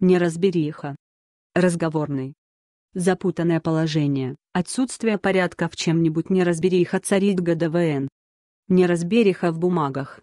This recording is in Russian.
неразбериха. Разговорный. Запутанное положение, отсутствие порядка в чем-нибудь неразбериха царит ГДВН. Неразбериха в бумагах,